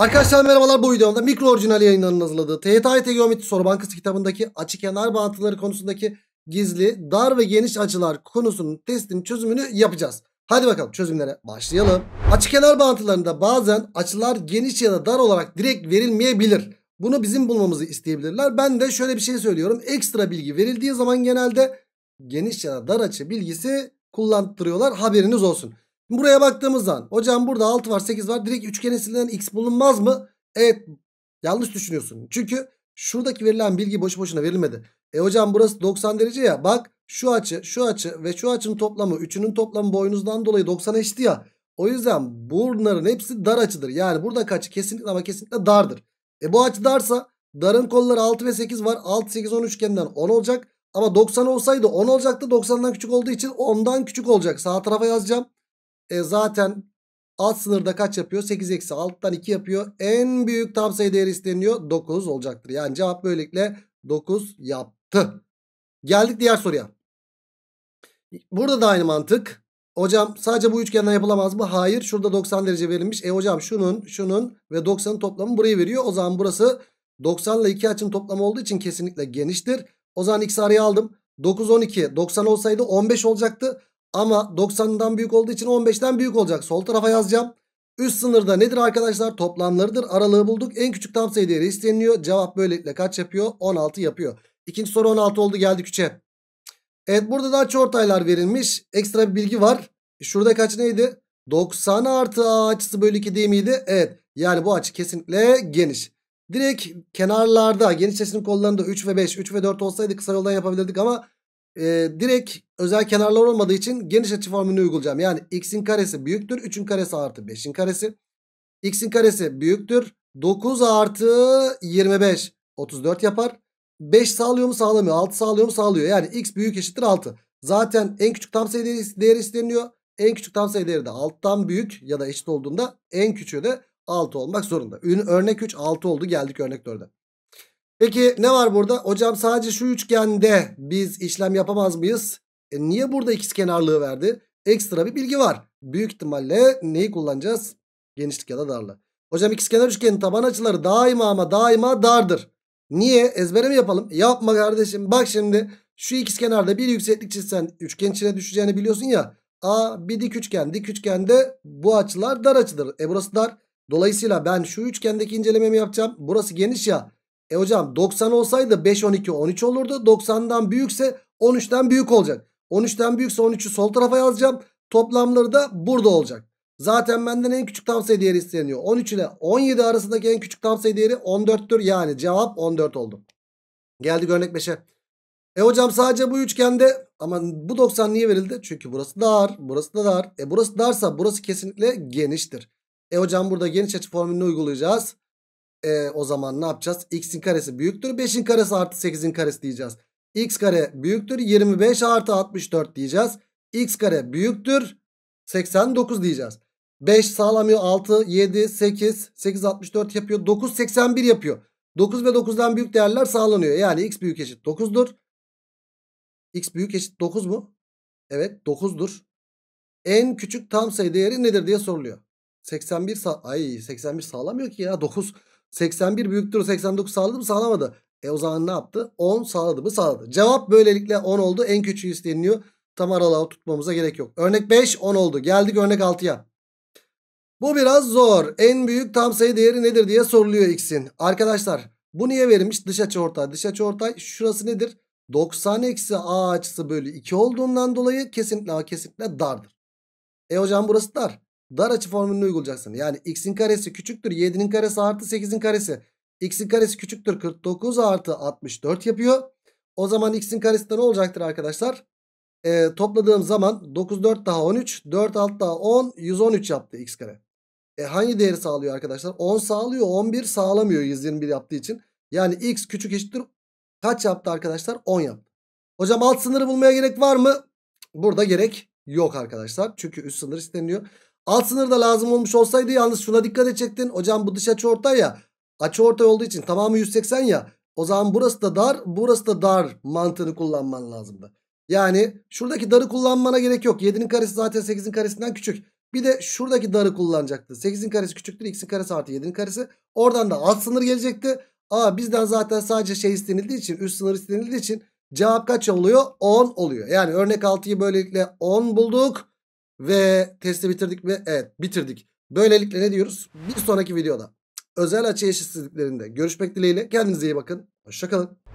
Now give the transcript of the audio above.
Arkadaşlar merhabalar bu videomda mikro orijinal yayınlarının hazırladığı TYT Geometri Soru Bankası kitabındaki açı kenar bağıntıları konusundaki gizli, dar ve geniş açılar konusunun testinin çözümünü yapacağız. Hadi bakalım çözümlere başlayalım. Açı kenar bağıntılarında bazen açılar geniş ya da dar olarak direkt verilmeyebilir. Bunu bizim bulmamızı isteyebilirler. Ben de şöyle bir şey söylüyorum. Ekstra bilgi verildiği zaman genelde geniş ya da dar açı bilgisi kullandırıyorlar. Haberiniz olsun. Buraya baktığımız zaman hocam burada 6 var 8 var. Direkt üçgen esirinden x bulunmaz mı? Evet yanlış düşünüyorsun. Çünkü şuradaki verilen bilgi boş boşuna verilmedi. E hocam burası 90 derece ya bak şu açı şu açı ve şu açının toplamı üçünün toplamı boyunuzdan dolayı 90 eşit ya. O yüzden bunların hepsi dar açıdır. Yani burada kaçı kesinlikle ama kesinlikle dardır. E bu açı darsa darın kolları 6 ve 8 var. 6 8 10 üçgenden 10 olacak. Ama 90 olsaydı 10 olacaktı. 90'dan küçük olduğu için 10'dan küçük olacak. Sağ tarafa yazacağım. E zaten alt sınırda kaç yapıyor? 8 eksi alttan 2 yapıyor. En büyük tam sayı değeri isteniyor. 9 olacaktır. Yani cevap böylelikle 9 yaptı. Geldik diğer soruya. Burada da aynı mantık. Hocam sadece bu üçgenden yapılamaz mı? Hayır. Şurada 90 derece verilmiş. E hocam şunun, şunun ve 90'ın toplamı burayı veriyor. O zaman burası 90 ile 2 açın toplamı olduğu için kesinlikle geniştir. O zaman x araya aldım. 9, 12. 90 olsaydı 15 olacaktı. Ama 90'dan büyük olduğu için 15'ten büyük olacak. Sol tarafa yazacağım. Üst sınırda nedir arkadaşlar? Toplamlarıdır. Aralığı bulduk. En küçük tam sayı değeri isteniliyor. Cevap böylelikle kaç yapıyor? 16 yapıyor. İkinci soru 16 oldu. Geldik 3'e. Evet burada da açıortaylar verilmiş. Ekstra bir bilgi var. E, şurada kaç neydi? 90 artı A açısı bölü 2 değil miydi? Evet. Yani bu açı kesinlikle geniş. Direkt kenarlarda geniş açının kollarında 3 ve 5, 3 ve 4 olsaydı kısa yoldan yapabilirdik ama e, direkt özel kenarlar olmadığı için geniş açı formülünü uygulayacağım. Yani x'in karesi büyüktür 3'ün karesi artı 5'in karesi. x'in karesi büyüktür 9 artı 25 34 yapar. 5 sağlıyor mu sağlamıyor 6 sağlıyor mu sağlıyor. Yani x büyük eşittir 6. Zaten en küçük tam sayı değeri, isteniyor. En küçük tam sayı değeri de alttan büyük ya da eşit olduğunda en küçüğü de 6 olmak zorunda. Örnek 3 6 oldu geldik örnek 4'e. Peki ne var burada? Hocam sadece şu üçgende biz işlem yapamaz mıyız? E niye burada ikiz kenarlığı verdi? Ekstra bir bilgi var. Büyük ihtimalle neyi kullanacağız? Genişlik ya da darlığı. Hocam ikizkenar üçgenin taban açıları daima ama daima dardır. Niye? Ezbere mi yapalım? Yapma kardeşim. Bak şimdi şu ikizkenarda bir yükseklik çizsen üçgen içine düşeceğini biliyorsun ya. A bir dik üçgen. Dik üçgende bu açılar dar açıdır. E burası dar. Dolayısıyla ben şu üçgendeki incelememi yapacağım. Burası geniş ya. E hocam 90 olsaydı 5 12 13 olurdu. 90'dan büyükse 13'ten büyük olacak. 13'ten büyükse 13'ü sol tarafa yazacağım. Toplamları da burada olacak. Zaten benden en küçük tam sayı değeri isteniyor. 13 ile 17 arasındaki en küçük tam sayı değeri 14'tür. Yani cevap 14 oldu. Geldi örnek 5'e. E hocam sadece bu üçgende ama bu 90 niye verildi? Çünkü burası dar, burası da dar. E burası darsa burası kesinlikle geniştir. E hocam burada geniş açı formülünü uygulayacağız e, o zaman ne yapacağız? X'in karesi büyüktür. 5'in karesi artı 8'in karesi diyeceğiz. X kare büyüktür. 25 artı 64 diyeceğiz. X kare büyüktür. 89 diyeceğiz. 5 sağlamıyor. 6, 7, 8, 8, 64 yapıyor. 9, 81 yapıyor. 9 ve 9'dan büyük değerler sağlanıyor. Yani x büyük eşit 9'dur. X büyük eşit 9 mu? Evet 9'dur. En küçük tam sayı değeri nedir diye soruluyor. 81 sa ay 81 sağlamıyor ki ya 9. 81 büyüktür 89 sağladı mı sağlamadı. E o zaman ne yaptı? 10 sağladı mı sağladı. Cevap böylelikle 10 oldu. En küçüğü isteniliyor. Tam aralığa tutmamıza gerek yok. Örnek 5 10 oldu. Geldik örnek 6'ya. Bu biraz zor. En büyük tam sayı değeri nedir diye soruluyor x'in. Arkadaşlar bu niye verilmiş? Dış açı ortay. Dış açı ortay şurası nedir? 90 eksi a açısı bölü 2 olduğundan dolayı kesinlikle kesinlikle dardır. E hocam burası dar dar açı formülünü uygulayacaksın. Yani x'in karesi küçüktür 7'nin karesi artı 8'in karesi. x'in karesi küçüktür 49 artı 64 yapıyor. O zaman x'in karesi de ne olacaktır arkadaşlar? Ee, topladığım zaman 9 4 daha 13 4 6 daha 10 113 yaptı x kare. E, hangi değeri sağlıyor arkadaşlar? 10 sağlıyor 11 sağlamıyor 121 yaptığı için. Yani x küçük eşittir kaç yaptı arkadaşlar? 10 yaptı. Hocam alt sınırı bulmaya gerek var mı? Burada gerek yok arkadaşlar. Çünkü üst sınır isteniliyor. Alt sınırda lazım olmuş olsaydı yalnız şuna dikkat edecektin. Hocam bu dış açı ortay ya. Açı ortay olduğu için tamamı 180 ya. O zaman burası da dar burası da dar mantığını kullanman lazımdı. Yani şuradaki darı kullanmana gerek yok. 7'nin karesi zaten 8'in karesinden küçük. Bir de şuradaki darı kullanacaktı. 8'in karesi küçüktür. X'in karesi artı 7'nin karesi. Oradan da alt sınır gelecekti. Aa bizden zaten sadece şey istenildiği için üst sınır istenildiği için cevap kaç oluyor? 10 oluyor. Yani örnek 6'yı böylelikle 10 bulduk. Ve testi bitirdik mi? Evet bitirdik. Böylelikle ne diyoruz? Bir sonraki videoda özel açı eşitsizliklerinde görüşmek dileğiyle. Kendinize iyi bakın. Hoşçakalın.